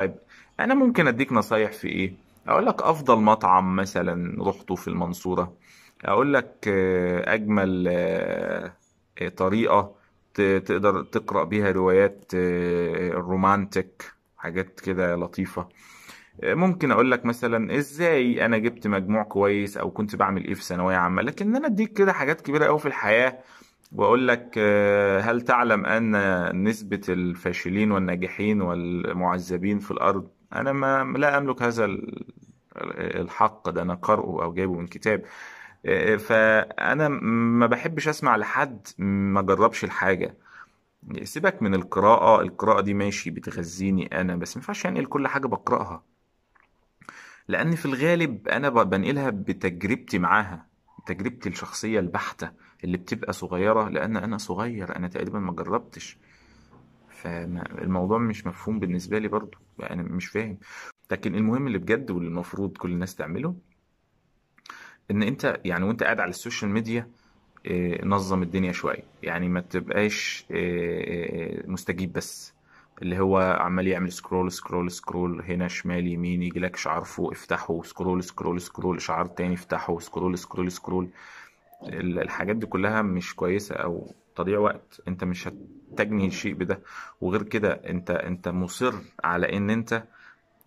طيب أنا ممكن أدّيك نصايح في إيه، أقول لك أفضل مطعم مثلًا رُحته في المنصورة، أقول لك آه، أجمل آه، آه، طريقة تقدر تقرأ بيها روايات الرومانتك حاجات كده لطيفة، ممكن أقول لك مثلًا إزاي أنا جِبت مجموع كويس أو كنت بعمل إيه في ثانوية عامة، لكن أنا أدّيك كده حاجات كبيرة أوي في الحياة واقول لك آه، هل تعلم ان نسبه الفاشلين والناجحين والمعذبين في الارض انا ما لا املك هذا الحق ده انا قرأه او جايبه من كتاب آه، فانا ما بحبش اسمع لحد ما جربش الحاجه سيبك من القراءه القراءه دي ماشي بتغذيني انا بس ما ينفعش يعني انقل كل حاجه بقراها لان في الغالب انا بنقلها بتجربتي معاها تجربتي الشخصية البحتة اللي بتبقى صغيرة لأن أنا صغير أنا تقريبا ما جربتش فالموضوع مش مفهوم بالنسبة لي برضو أنا يعني مش فاهم لكن المهم اللي بجد واللي المفروض كل الناس تعمله إن أنت يعني وأنت قاعد على السوشيال ميديا آه، نظم الدنيا شوية يعني ما تبقاش آه، آه، مستجيب بس اللي هو عمال يعمل سكرول سكرول سكرول هنا شمال يمين يجي لك شعار فوق افتحه سكرول سكرول سكرول شعار تاني افتحه سكرول سكرول سكرول الحاجات دي كلها مش كويسة او تضييع وقت انت مش هتجني شيء بده وغير كده انت انت مصر على ان انت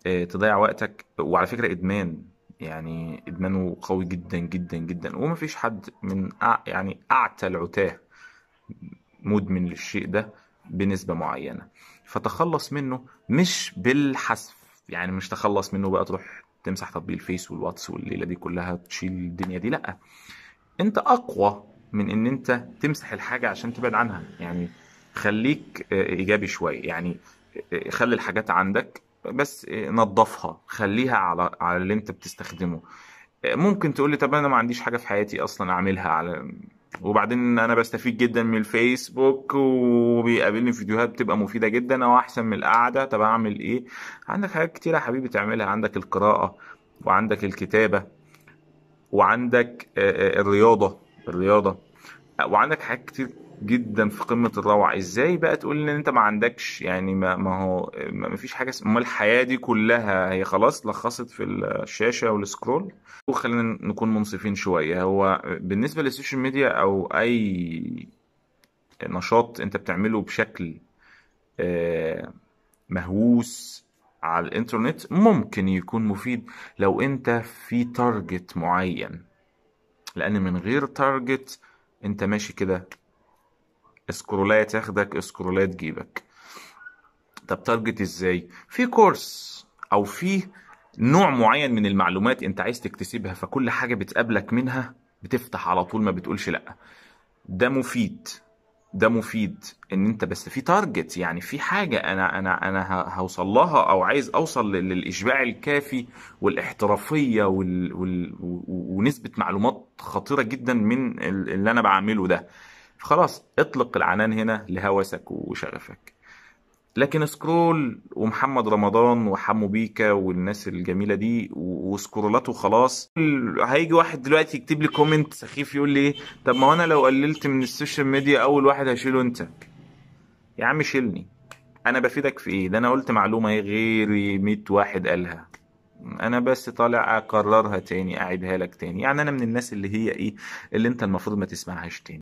آه، تضيع وقتك وعلى فكرة ادمان يعني ادمانه قوي جدا جدا جدا ومفيش حد من يعني اعتى العتاه مدمن للشيء ده بنسبة معينة فتخلص منه مش بالحذف يعني مش تخلص منه بقى تروح تمسح تطبيق الفيس والواتس والليلة دي كلها تشيل الدنيا دي لا انت اقوى من ان انت تمسح الحاجة عشان تبعد عنها يعني خليك ايجابي شوية يعني خلي الحاجات عندك بس نظفها خليها على على اللي انت بتستخدمه ممكن تقول لي طب انا ما عنديش حاجه في حياتي اصلا اعملها على وبعدين انا بستفيد جدا من الفيسبوك وبيقابلني فيديوهات بتبقى مفيده جدا او احسن من القعده طب اعمل ايه عندك حاجات كتير يا حبيبي تعملها عندك القراءه وعندك الكتابه وعندك آه، آه، الرياضه الرياضه وعندك حاجات كتير جدا في قمه الروعه ازاي بقى تقول ان انت ما عندكش يعني ما, ما هو ما فيش حاجه اسمها امال الحياه دي كلها هي خلاص لخصت في الشاشه والسكرول وخلينا نكون منصفين شويه هو بالنسبه للسوشيال ميديا او اي نشاط انت بتعمله بشكل آه، مهووس على الانترنت ممكن يكون مفيد لو انت في تارجت معين لان من غير تارجت انت ماشي كده سكرولات ياخدك سكرولات تجيبك طب تارجت ازاي في كورس او في نوع معين من المعلومات انت عايز تكتسبها فكل حاجه بتقابلك منها بتفتح على طول ما بتقولش لا ده مفيد ده مفيد ان انت بس في تارجت يعني في حاجه انا انا انا هوصل لها او عايز اوصل للاشباع الكافي والاحترافيه وال وال ونسبه معلومات خطيره جدا من اللي انا بعمله ده فخلاص اطلق العنان هنا لهوسك وشغفك لكن سكرول ومحمد رمضان وحمو بيكا والناس الجميله دي وسكرولاته خلاص هيجي واحد دلوقتي يكتب لي كومنت سخيف يقول لي طب ما انا لو قللت من السوشيال ميديا اول واحد هشيله انت يا عم شيلني انا بفيدك في ايه ده انا قلت معلومه ايه غيري 100 واحد قالها انا بس طالع اكررها تاني اعيدها لك تاني يعني انا من الناس اللي هي ايه اللي انت المفروض ما تسمعهاش تاني